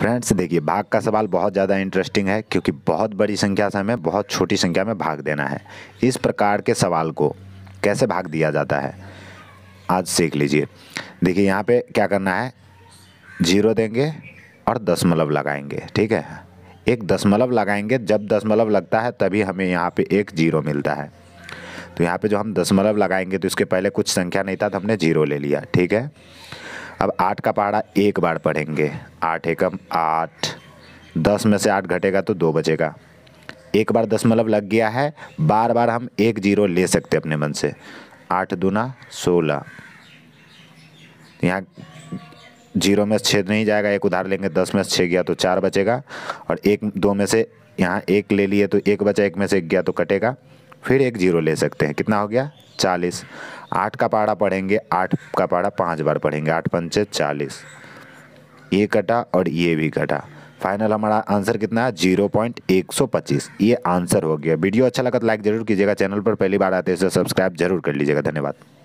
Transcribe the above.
friends देखिए भाग का सवाल बहुत ज़्यादा इंटरेस्टिंग है क्योंकि बहुत बड़ी संख्या से हमें बहुत छोटी संख्या में भाग देना है इस प्रकार के सवाल को कैसे भाग दिया जाता है आज सीख लीजिए देखिए यहाँ पे क्या करना है जीरो देंगे और दशमलव लगाएंगे ठीक है एक दशमलव लगाएंगे जब दशमलव लगता है तभी हमें यहाँ पर एक जीरो मिलता है तो यहाँ पर जो हम दशमलव लगाएंगे तो इसके पहले कुछ संख्या नहीं था तो हमने जीरो ले लिया ठीक है अब आठ का पहाड़ा एक बार पढ़ेंगे आठ एकम आठ दस में से आठ घटेगा तो दो बचेगा एक बार दस मतलब लग गया है बार बार हम एक जीरो ले सकते अपने मन से आठ दूना सोलह यहाँ जीरो में छः नहीं जाएगा एक उधार लेंगे दस में से छः गया तो चार बचेगा और एक दो में से यहाँ एक ले लिए तो एक बचा एक में से एक गया तो कटेगा फिर एक जीरो ले सकते हैं कितना हो गया चालीस आठ का पारा पढ़ेंगे आठ का पारा पाँच बार पढ़ेंगे आठ पंचे चालीस ये कटा और ये भी कटा फाइनल हमारा आंसर कितना है जीरो पॉइंट एक सौ पच्चीस ये आंसर हो गया वीडियो अच्छा लगा तो लाइक जरूर कीजिएगा चैनल पर पहली बार आते हैं सब्सक्राइब जरूर कर लीजिएगा धन्यवाद